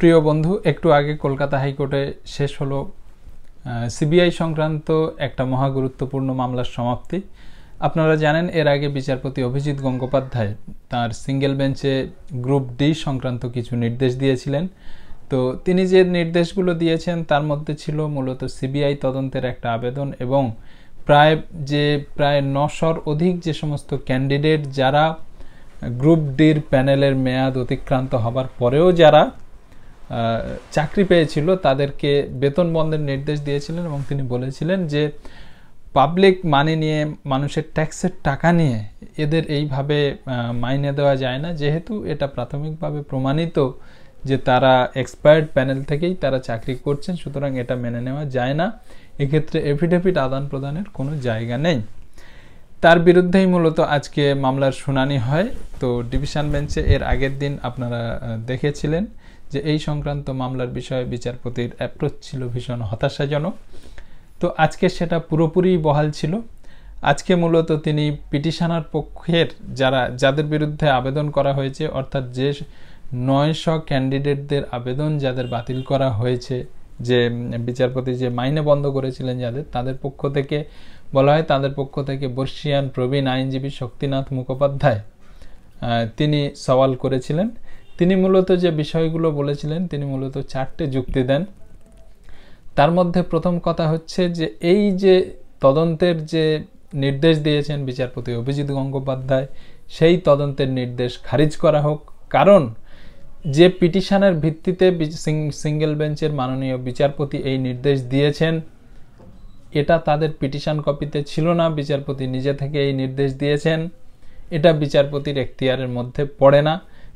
প্রিয় বন্ধু একটু আগে কলকাতা হাইকোর্টে শেষ হলো সিবিআই সংক্রান্ত একটা মহাগুরুত্বপূর্ণ মামলার সমাপ্তি আপনারা জানেন এর আগে বিচারপতি অভিজিৎ গঙ্গোপাধ্যায় তার সিঙ্গেল বেঞ্চে গ্রুপ ডি সংক্রান্ত কিছু নির্দেশ দিয়েছিলেন তো তিনি যে নির্দেশগুলো দিয়েছেন তার মধ্যে ছিল মূলত সিবিআই তদন্তের একটা আবেদন এবং প্রায় যে প্রায় নশোর অধিক যে সমস্ত ক্যান্ডিডেট যারা গ্রুপ ডির প্যানেলের মেয়াদ অতিক্রান্ত হবার পরেও যারা চাকরি পেয়েছিল তাদেরকে বেতন বন্ধের নির্দেশ দিয়েছিলেন এবং তিনি বলেছিলেন যে পাবলিক মানি নিয়ে মানুষের ট্যাক্সের টাকা নিয়ে এদের এইভাবে মাইনে দেওয়া যায় না যেহেতু এটা প্রাথমিকভাবে প্রমাণিত যে তারা এক্সপায়ার্ড প্যানেল থেকেই তারা চাকরি করছেন সুতরাং এটা মেনে নেওয়া যায় না এক্ষেত্রে এফিডেভিট আদান প্রদানের কোনো জায়গা নেই তার বিরুদ্ধেই মূলত আজকে মামলার শুনানি হয় তো ডিভিশন বেঞ্চে এর আগের দিন আপনারা দেখেছিলেন যে এই সংক্রান্ত মামলার বিষয়ে বিচারপতির অ্যাপ্রোচ ছিল ভীষণ হতাশাজনক তো আজকে সেটা পুরোপুরি বহাল ছিল আজকে মূলত তিনি পিটিশনার পক্ষের যারা যাদের বিরুদ্ধে আবেদন করা হয়েছে অর্থাৎ যে নয়শো ক্যান্ডিডেটদের আবেদন যাদের বাতিল করা হয়েছে যে বিচারপতি যে মাইনে বন্ধ করেছিলেন যাদের তাদের পক্ষ থেকে বলা হয় তাদের পক্ষ থেকে বর্ষিয়ান প্রবীণ আইনজীবী শক্তিনাথ মুখোপাধ্যায় তিনি সওয়াল করেছিলেন তিনি মূলত যে বিষয়গুলো বলেছিলেন তিনি মূলত চারটে যুক্তি দেন তার মধ্যে প্রথম কথা হচ্ছে যে এই যে তদন্তের যে নির্দেশ দিয়েছেন বিচারপতি অভিজিৎ গঙ্গোপাধ্যায় সেই তদন্তের নির্দেশ খারিজ করা হোক কারণ যে পিটিশনের ভিত্তিতে সিঙ্গেল বেঞ্চের মাননীয় বিচারপতি এই নির্দেশ দিয়েছেন এটা তাদের পিটিশন কপিতে ছিল না বিচারপতি নিজে থেকে এই নির্দেশ দিয়েছেন এটা বিচারপতির এখতিয়ারের মধ্যে পড়ে না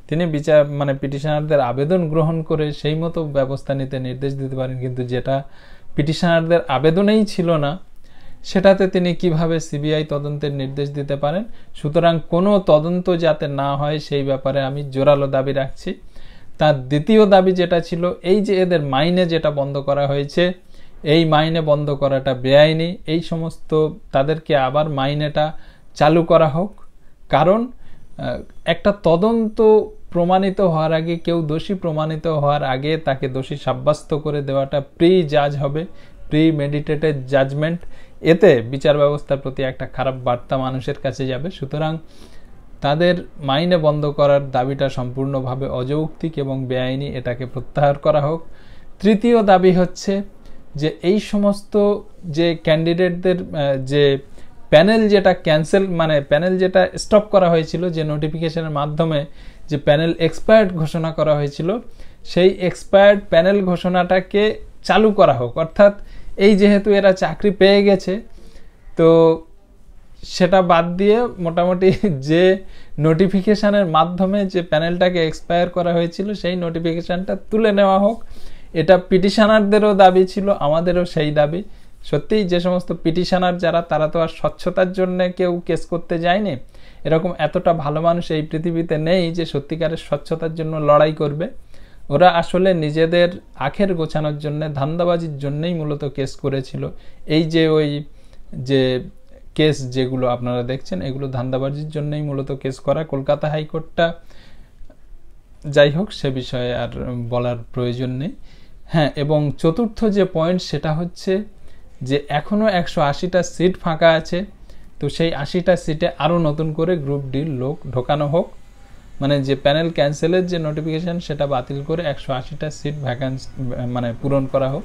তিনি বিচার মানে পিটিশনারদের আবেদন গ্রহণ করে সেই মতো ব্যবস্থা নিতে নির্দেশ দিতে পারেন কিন্তু যেটা পিটিশনারদের আবেদনেই ছিল না সেটাতে তিনি কিভাবে সিবিআই তদন্তের নির্দেশ দিতে পারেন সুতরাং কোনো তদন্ত যাতে না হয় সেই ব্যাপারে আমি জোরালো দাবি রাখছি তার দ্বিতীয় দাবি যেটা ছিল এই যে এদের মাইনে যেটা বন্ধ করা হয়েছে এই মাইনে বন্ধ করাটা বেআইনি এই সমস্ত তাদেরকে আবার মাইনেটা চালু করা হোক কারণ একটা তদন্ত প্রমাণিত হওয়ার আগে কেউ দোষী প্রমাণিত হওয়ার আগে তাকে দোষী সাব্যস্ত করে দেওয়াটা প্রি জাজ হবে প্রি মেডিটেটেড জাজমেন্ট এতে বিচার ব্যবস্থার প্রতি একটা খারাপ বার্তা মানুষের কাছে যাবে সুতরাং তাদের মাইনে বন্ধ করার দাবিটা সম্পূর্ণভাবে অযৌক্তিক এবং বেআইনি এটাকে প্রত্যাহার করা হোক তৃতীয় দাবি হচ্ছে যে এই সমস্ত যে ক্যান্ডিডেটদের যে প্যানেল যেটা ক্যান্সেল মানে প্যানেল যেটা স্টপ করা হয়েছিল যে নোটিফিকেশনের মাধ্যমে যে প্যানেল এক্সপায়ার্ড ঘোষণা করা হয়েছিল সেই এক্সপায়ার্ড প্যানেল ঘোষণাটাকে চালু করা হোক অর্থাৎ এই যেহেতু এরা চাকরি পেয়ে গেছে তো সেটা বাদ দিয়ে মোটামুটি যে নোটিফিকেশানের মাধ্যমে যে প্যানেলটাকে এক্সপায়ার করা হয়েছিল সেই নোটিফিকেশানটা তুলে নেওয়া হোক এটা পিটিশনারদেরও দাবি ছিল আমাদেরও সেই দাবি সত্যিই যে সমস্ত পিটিশনার যারা তারা তো আর স্বচ্ছতার জন্য কেউ কেস করতে যায়নি এরকম এতটা ভালো মানুষ এই পৃথিবীতে নেই যে সত্যিকারের স্বচ্ছতার জন্য লড়াই করবে ওরা আসলে নিজেদের আখের গোছানোর জন্য ধান্দাবাজির জন্যই মূলত কেস করেছিল এই যে ওই যে কেস যেগুলো আপনারা দেখছেন এগুলো ধান্দাবাজির জন্যই মূলত কেস করা কলকাতা হাইকোর্টটা যাই হোক সে বিষয়ে আর বলার প্রয়োজন নেই হ্যাঁ এবং চতুর্থ যে পয়েন্ট সেটা হচ্ছে যে এখনও একশো আশিটা সিট ফাঁকা আছে তো সেই আশিটা সিটে আরও নতুন করে গ্রুপ ডির লোক ঢোকানো হোক মানে যে প্যানেল ক্যান্সেলের যে নোটিফিকেশান সেটা বাতিল করে একশো আশিটা সিট ভ্যাকান্স মানে পূরণ করা হোক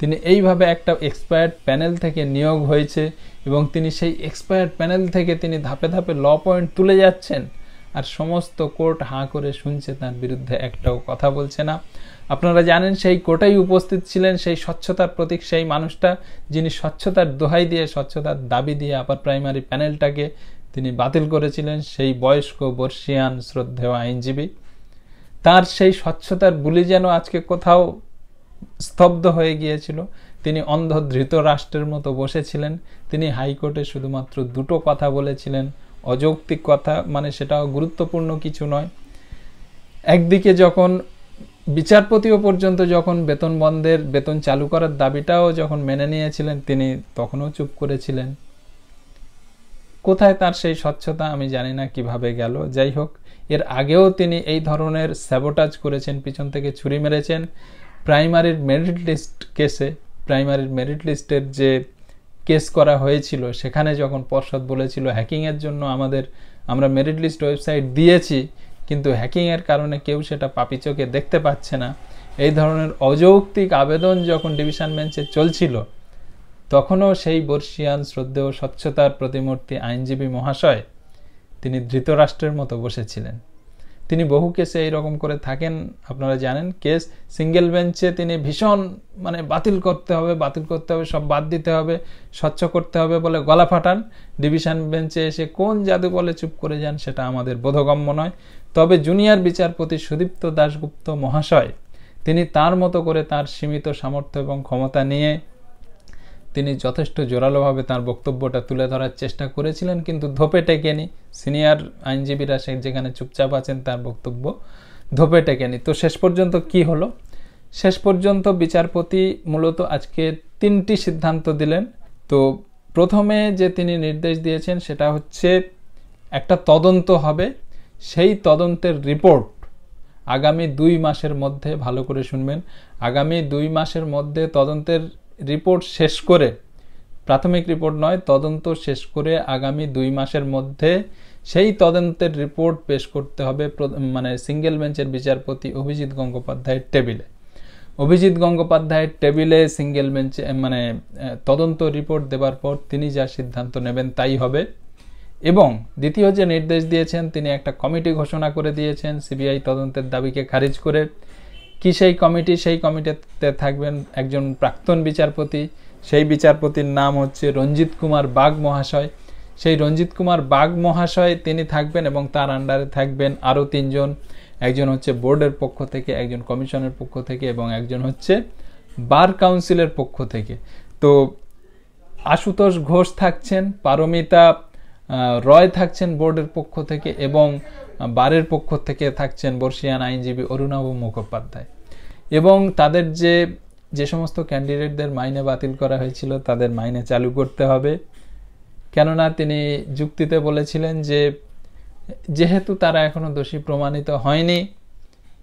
তিনি এইভাবে একটা এক্সপায়ার্ড প্যানেল থেকে নিয়োগ হয়েছে এবং তিনি সেই এক্সপায়ার্ড প্যানেল থেকে তিনি ধাপে ধাপে ল পয়েন্ট তুলে যাচ্ছেন আর সমস্ত কোর্ট হাঁ করে শুনছে তার বিরুদ্ধে একটাও কথা বলছে না আপনারা জানেন সেই কোটাই উপস্থিত ছিলেন সেই স্বচ্ছতার প্রতীক সেই মানুষটা যিনি স্বচ্ছতার দোহাই দিয়ে স্বচ্ছতার দাবি দিয়ে আপার প্রাইমারি প্যানেলটাকে তিনি বাতিল করেছিলেন সেই বয়স্ক বর্ষিয়ান শ্রদ্ধেয় আইনজীবী তার সেই স্বচ্ছতার বুলি যেন আজকে কোথাও স্তব্ধ হয়ে গিয়েছিল তিনি অন্ধ ধৃত রাষ্ট্রের মতো বসেছিলেন তিনি হাইকোর্টে শুধুমাত্র দুটো কথা বলেছিলেন অযৌক্তিক কথা মানে সেটা গুরুত্বপূর্ণ কিছু নয় একদিকে যখন বিচারপতিও পর্যন্ত যখন বেতন বন্ধের বেতন চালু করার দাবিটাও যখন মেনে নিয়েছিলেন তিনি তখনও চুপ করেছিলেন কোথায় তার সেই স্বচ্ছতা আমি জানি না কিভাবে গেল যাই হোক এর আগেও তিনি এই ধরনের স্যাবোটাজ করেছেন পিছন থেকে ছুরি মেরেছেন প্রাইমারির মেরিট লিস্ট কেসে প্রাইমারির মেরিট লিস্টের যে কেস করা হয়েছিল সেখানে যখন পর্ষদ বলেছিল হ্যাকিংয়ের জন্য আমাদের আমরা মেরিট লিস্ট ওয়েবসাইট দিয়েছি কিন্তু হ্যাকিংয়ের কারণে কেউ সেটা পাপি চোখে দেখতে পাচ্ছে না এই ধরনের অযৌক্তিক আবেদন যখন ডিভিশন বেঞ্চে চলছিল তখনও সেই বর্ষিয়ান শ্রদ্ধেয় স্বচ্ছতার প্রতিমূর্তি আইনজীবী মহাশয় তিনি ধৃতরাষ্ট্রের মতো বসেছিলেন তিনি বহু কেসে এইরকম করে থাকেন আপনারা জানেন কেস সিঙ্গেল বেঞ্চে তিনি ভীষণ মানে বাতিল করতে হবে বাতিল করতে হবে সব বাদ দিতে হবে স্বচ্ছ করতে হবে বলে গলা ফাটান ডিভিশন বেঞ্চে এসে কোন জাদু বলে চুপ করে যান সেটা আমাদের বোধগম্য নয় তবে জুনিয়র বিচারপতি সুদীপ্ত দাশগুপ্ত মহাশয় তিনি তার মতো করে তার সীমিত সামর্থ্য এবং ক্ষমতা নিয়ে তিনি যথেষ্ট জোরালোভাবে তার বক্তব্যটা তুলে ধরার চেষ্টা করেছিলেন কিন্তু ধোপে টেকেনি সিনিয়র আইনজীবীরা সে যেখানে চুপচাপ আছেন তার বক্তব্য ধোপে টেকেনি তো শেষ পর্যন্ত কি হলো শেষ পর্যন্ত বিচারপতি মূলত আজকে তিনটি সিদ্ধান্ত দিলেন তো প্রথমে যে তিনি নির্দেশ দিয়েছেন সেটা হচ্ছে একটা তদন্ত হবে সেই তদন্তের রিপোর্ট আগামী দুই মাসের মধ্যে ভালো করে শুনবেন আগামী দুই মাসের মধ্যে তদন্তের রিপোর্ট শেষ করে প্রাথমিক রিপোর্ট নয় তদন্ত শেষ করে আগামী দুই মাসের মধ্যে সেই তদন্তের রিপোর্ট পেশ করতে হবে মানে সিঙ্গেল বেঞ্চের বিচারপতি অভিজিৎ গঙ্গোপাধ্যায়ের টেবিলে অভিজিৎ গঙ্গোপাধ্যায়ের টেবিলে সিঙ্গেল বেঞ্চে মানে তদন্ত রিপোর্ট দেবার পর তিনি যা সিদ্ধান্ত নেবেন তাই হবে এবং দ্বিতীয় যে নির্দেশ দিয়েছেন তিনি একটা কমিটি ঘোষণা করে দিয়েছেন সিবিআই তদন্তের দাবিকে খারিজ করে কি সেই কমিটি সেই কমিটিতে থাকবেন একজন প্রাক্তন বিচারপতি সেই বিচারপতির নাম হচ্ছে রঞ্জিত কুমার বাঘ মহাশয় সেই রঞ্জিত কুমার বাঘ মহাশয় তিনি থাকবেন এবং তার আন্ডারে থাকবেন আরও তিনজন একজন হচ্ছে বোর্ডের পক্ষ থেকে একজন কমিশনের পক্ষ থেকে এবং একজন হচ্ছে বার কাউন্সিলের পক্ষ থেকে তো আশুতোষ ঘোষ থাকছেন পারমিতা রয় থাকছেন বোর্ডের পক্ষ থেকে এবং বারের পক্ষ থেকে থাকছেন বর্ষিয়ান আইনজীবী অরুণাব মুখোপাধ্যায় এবং তাদের যে যে সমস্ত ক্যান্ডিডেটদের মাইনে বাতিল করা হয়েছিল তাদের মাইনে চালু করতে হবে কেননা তিনি যুক্তিতে বলেছিলেন যে যেহেতু তারা এখনও দোষী প্রমাণিত হয়নি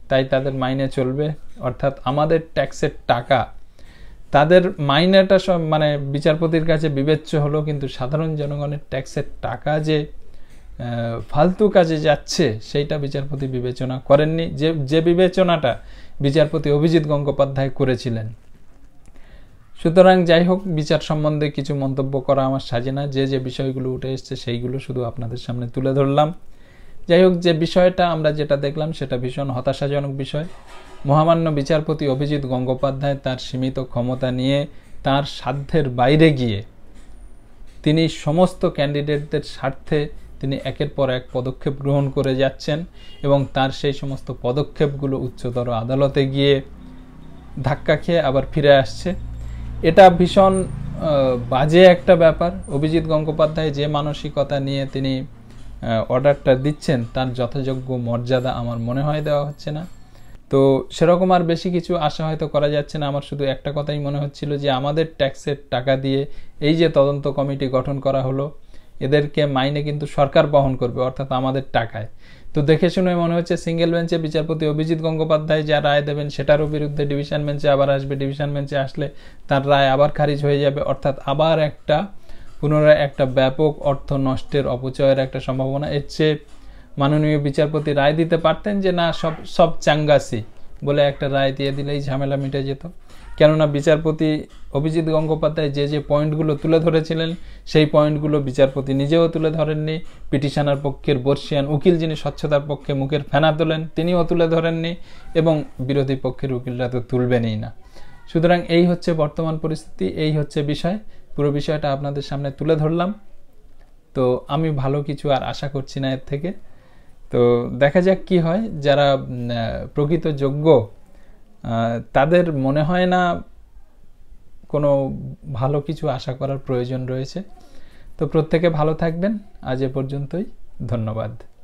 তাই তাদের মাইনে চলবে অর্থাৎ আমাদের ট্যাক্সের টাকা তাদের মাইনেটা সব মানে বিচারপতির কাছে বিবেচ্য হলো কিন্তু সাধারণ জনগণের ট্যাক্সের টাকা যে ফালতু কাজে যাচ্ছে সেইটা বিচারপতি বিবেচনা করেননি যে যে বিবেচনাটা বিচারপতি অভিজিৎ গঙ্গোপাধ্যায় করেছিলেন সুতরাং যাই হোক বিচার সম্বন্ধে কিছু মন্তব্য করা আমার সাজে না যে যে বিষয়গুলো উঠে এসছে সেইগুলো শুধু আপনাদের সামনে তুলে ধরলাম যাই হোক যে বিষয়টা আমরা যেটা দেখলাম সেটা ভীষণ হতাশাজনক বিষয় মহামান্য বিচারপতি অভিজিৎ গঙ্গোপাধ্যায় তার সীমিত ক্ষমতা নিয়ে তার সাধ্যের বাইরে গিয়ে তিনি সমস্ত ক্যান্ডিডেটদের স্বার্থে তিনি একের পর এক পদক্ষেপ গ্রহণ করে যাচ্ছেন এবং তার সেই সমস্ত পদক্ষেপগুলো উচ্চতর আদালতে গিয়ে ধাক্কা খেয়ে আবার ফিরে আসছে এটা ভীষণ বাজে একটা ব্যাপার অভিজিৎ গঙ্গোপাধ্যায় যে মানসিকতা নিয়ে তিনি অর্ডারটা দিচ্ছেন তার যথাযোগ্য মর্যাদা আমার মনে হয় দেওয়া হচ্ছে না তো সেরকম আর বেশি কিছু আশা হয়তো করা যাচ্ছে না আমার শুধু একটা কথাই মনে হচ্ছিল যে আমাদের ট্যাক্সের টাকা দিয়ে এই যে তদন্ত কমিটি গঠন করা হলো এদেরকে মাইনে কিন্তু সরকার বহন করবে অর্থাৎ আমাদের টাকায় তো দেখে শুনে মনে হচ্ছে সিঙ্গেল বেঞ্চে বিচারপতি অভিজিৎ গঙ্গোপাধ্যায় যা রায় দেবেন সেটারও বিরুদ্ধে ডিভিশন বেঞ্চে আবার আসবে ডিভিশন বেঞ্চে আসলে তার রায় আবার খারিজ হয়ে যাবে অর্থাৎ আবার একটা পুনরায় একটা ব্যাপক অর্থ নষ্টের অপচয়ের একটা সম্ভাবনা এর চেয়ে মাননীয় বিচারপতি রায় দিতে পারতেন যে না সব সব চাঙ্গাসি বলে একটা রায় দিয়ে দিলেই ঝামেলা মিটে যেত কেননা বিচারপতি অভিজিৎ গঙ্গোপাধ্যায় যে যে পয়েন্টগুলো তুলে ধরেছিলেন সেই পয়েন্টগুলো বিচারপতি নিজেও তুলে ধরেননি পিটিশনার পক্ষের বর্ষিয়ান উকিল যিনি স্বচ্ছতার পক্ষে মুখের ফেনা তোলেন তিনিও তুলে ধরেননি এবং বিরোধী পক্ষের উকিলরা তো তুলবেনই না সুতরাং এই হচ্ছে বর্তমান পরিস্থিতি এই হচ্ছে বিষয় পুরো বিষয়টা আপনাদের সামনে তুলে ধরলাম তো আমি ভালো কিছু আর আশা করছি না এর থেকে তো দেখা যাক কি হয় যারা প্রকৃত যোগ্য তাদের মনে হয় না কোনো ভালো কিছু আশা করার প্রয়োজন রয়েছে তো প্রত্যেকে ভালো থাকবেন আজ এ পর্যন্তই ধন্যবাদ